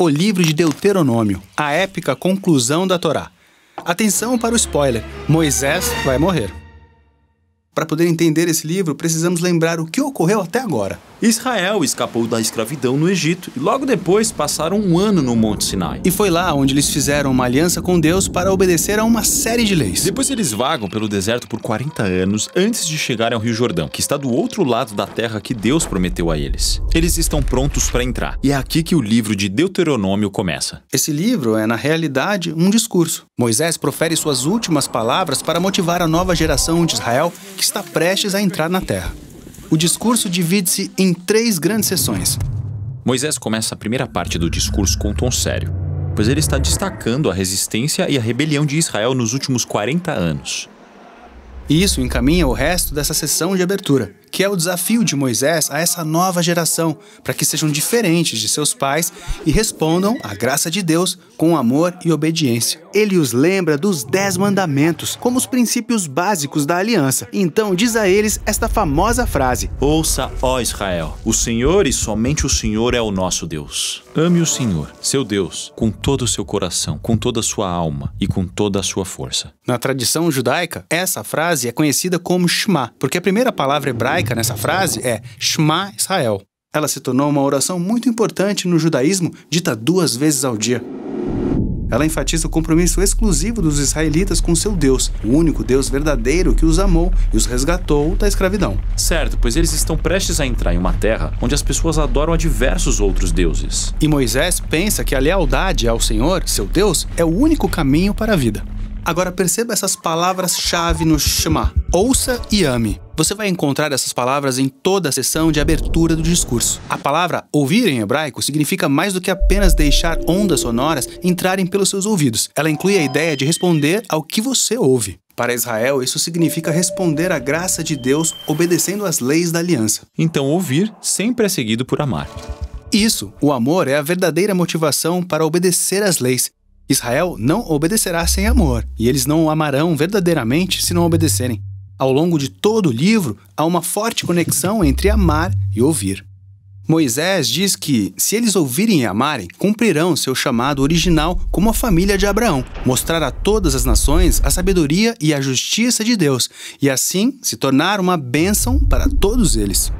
o livro de Deuteronômio, a épica conclusão da Torá. Atenção para o spoiler: Moisés vai morrer. Para poder entender esse livro, precisamos lembrar o que ocorreu até agora. Israel escapou da escravidão no Egito e logo depois passaram um ano no Monte Sinai. E foi lá onde eles fizeram uma aliança com Deus para obedecer a uma série de leis. Depois eles vagam pelo deserto por 40 anos antes de chegarem ao Rio Jordão, que está do outro lado da terra que Deus prometeu a eles. Eles estão prontos para entrar. E é aqui que o livro de Deuteronômio começa. Esse livro é, na realidade, um discurso. Moisés profere suas últimas palavras para motivar a nova geração de Israel que está prestes a entrar na Terra. O discurso divide-se em três grandes sessões. Moisés começa a primeira parte do discurso com um tom sério, pois ele está destacando a resistência e a rebelião de Israel nos últimos 40 anos. E isso encaminha o resto dessa sessão de abertura que é o desafio de Moisés a essa nova geração, para que sejam diferentes de seus pais e respondam à graça de Deus com amor e obediência. Ele os lembra dos Dez Mandamentos como os princípios básicos da aliança. Então diz a eles esta famosa frase: Ouça, ó Israel, o Senhor e somente o Senhor é o nosso Deus. Ame o Senhor, seu Deus, com todo o seu coração, com toda a sua alma e com toda a sua força. Na tradição judaica, essa frase é conhecida como Shema, porque a primeira palavra hebraica nessa frase é Shema Israel. Ela se tornou uma oração muito importante no judaísmo, dita duas vezes ao dia. Ela enfatiza o compromisso exclusivo dos israelitas com seu Deus, o único Deus verdadeiro que os amou e os resgatou da escravidão. Certo, pois eles estão prestes a entrar em uma terra onde as pessoas adoram a diversos outros deuses. E Moisés pensa que a lealdade ao Senhor, seu Deus, é o único caminho para a vida. Agora perceba essas palavras-chave no Shema. Ouça e ame. Você vai encontrar essas palavras em toda a sessão de abertura do discurso. A palavra ouvir em hebraico significa mais do que apenas deixar ondas sonoras entrarem pelos seus ouvidos. Ela inclui a ideia de responder ao que você ouve. Para Israel, isso significa responder à graça de Deus obedecendo às leis da aliança. Então, ouvir sempre é seguido por amar. Isso, o amor é a verdadeira motivação para obedecer às leis, Israel não obedecerá sem amor, e eles não o amarão verdadeiramente se não obedecerem. Ao longo de todo o livro, há uma forte conexão entre amar e ouvir. Moisés diz que, se eles ouvirem e amarem, cumprirão seu chamado original como a família de Abraão, mostrar a todas as nações a sabedoria e a justiça de Deus, e assim se tornar uma bênção para todos eles.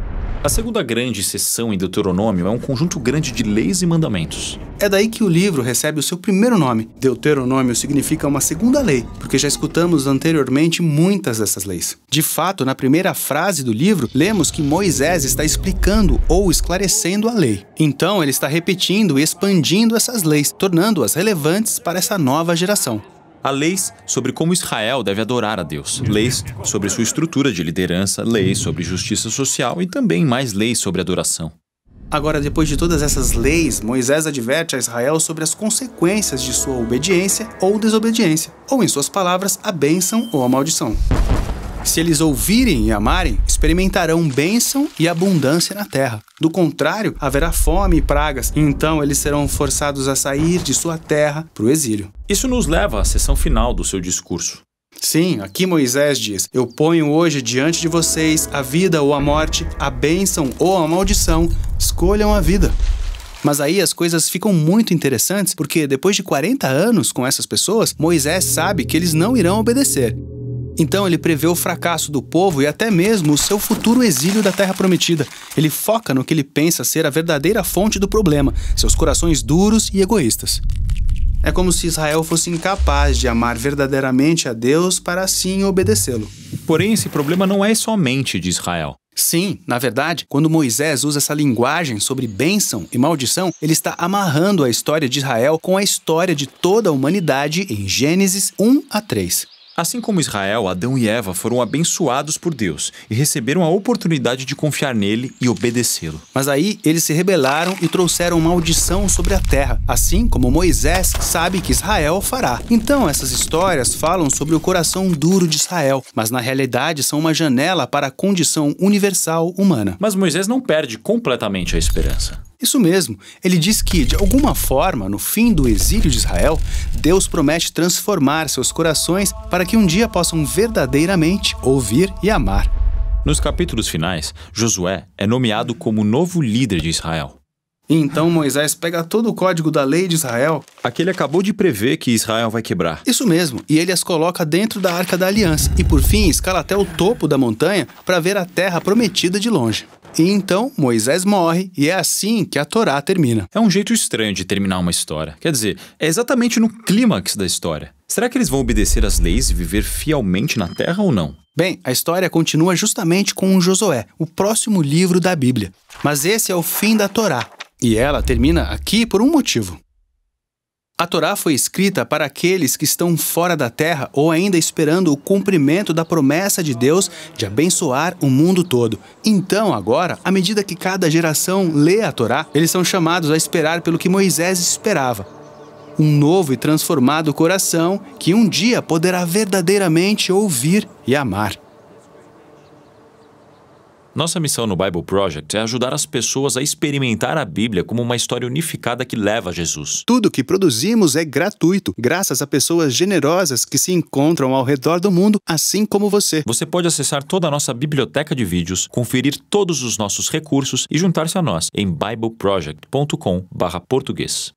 A segunda grande seção em Deuteronômio é um conjunto grande de leis e mandamentos. É daí que o livro recebe o seu primeiro nome. Deuteronômio significa uma segunda lei, porque já escutamos anteriormente muitas dessas leis. De fato, na primeira frase do livro, lemos que Moisés está explicando ou esclarecendo a lei. Então, ele está repetindo e expandindo essas leis, tornando-as relevantes para essa nova geração. Há leis sobre como Israel deve adorar a Deus, leis sobre sua estrutura de liderança, leis sobre justiça social e também mais leis sobre adoração. Agora, depois de todas essas leis, Moisés adverte a Israel sobre as consequências de sua obediência ou desobediência, ou, em suas palavras, a bênção ou a maldição. Se eles ouvirem e amarem, experimentarão bênção e abundância na terra. Do contrário, haverá fome e pragas, e então eles serão forçados a sair de sua terra para o exílio. Isso nos leva à sessão final do seu discurso. Sim, aqui Moisés diz: Eu ponho hoje diante de vocês a vida ou a morte, a bênção ou a maldição, escolham a vida. Mas aí as coisas ficam muito interessantes, porque depois de 40 anos com essas pessoas, Moisés sabe que eles não irão obedecer. Então ele prevê o fracasso do povo e até mesmo o seu futuro exílio da Terra Prometida. Ele foca no que ele pensa ser a verdadeira fonte do problema, seus corações duros e egoístas. É como se Israel fosse incapaz de amar verdadeiramente a Deus para assim obedecê-lo. Porém, esse problema não é somente de Israel. Sim, na verdade, quando Moisés usa essa linguagem sobre bênção e maldição, ele está amarrando a história de Israel com a história de toda a humanidade em Gênesis 1 a 3. Assim como Israel, Adão e Eva foram abençoados por Deus e receberam a oportunidade de confiar nele e obedecê-lo. Mas aí eles se rebelaram e trouxeram maldição sobre a terra, assim como Moisés sabe que Israel fará. Então, essas histórias falam sobre o coração duro de Israel, mas na realidade são uma janela para a condição universal humana. Mas Moisés não perde completamente a esperança. Isso mesmo, ele diz que, de alguma forma, no fim do exílio de Israel, Deus promete transformar seus corações para que um dia possam verdadeiramente ouvir e amar. Nos capítulos finais, Josué é nomeado como novo líder de Israel. Então Moisés pega todo o código da lei de Israel. Aquele acabou de prever que Israel vai quebrar. Isso mesmo, e ele as coloca dentro da arca da aliança e por fim escala até o topo da montanha para ver a terra prometida de longe. E então Moisés morre e é assim que a Torá termina. É um jeito estranho de terminar uma história. Quer dizer, é exatamente no clímax da história. Será que eles vão obedecer às leis e viver fielmente na terra ou não? Bem, a história continua justamente com Josué, o próximo livro da Bíblia. Mas esse é o fim da Torá. E ela termina aqui por um motivo. A Torá foi escrita para aqueles que estão fora da terra ou ainda esperando o cumprimento da promessa de Deus de abençoar o mundo todo. Então, agora, à medida que cada geração lê a Torá, eles são chamados a esperar pelo que Moisés esperava. Um novo e transformado coração que um dia poderá verdadeiramente ouvir e amar. Nossa missão no Bible Project é ajudar as pessoas a experimentar a Bíblia como uma história unificada que leva a Jesus. Tudo que produzimos é gratuito, graças a pessoas generosas que se encontram ao redor do mundo, assim como você. Você pode acessar toda a nossa biblioteca de vídeos, conferir todos os nossos recursos e juntar-se a nós em bibleproject.com/português.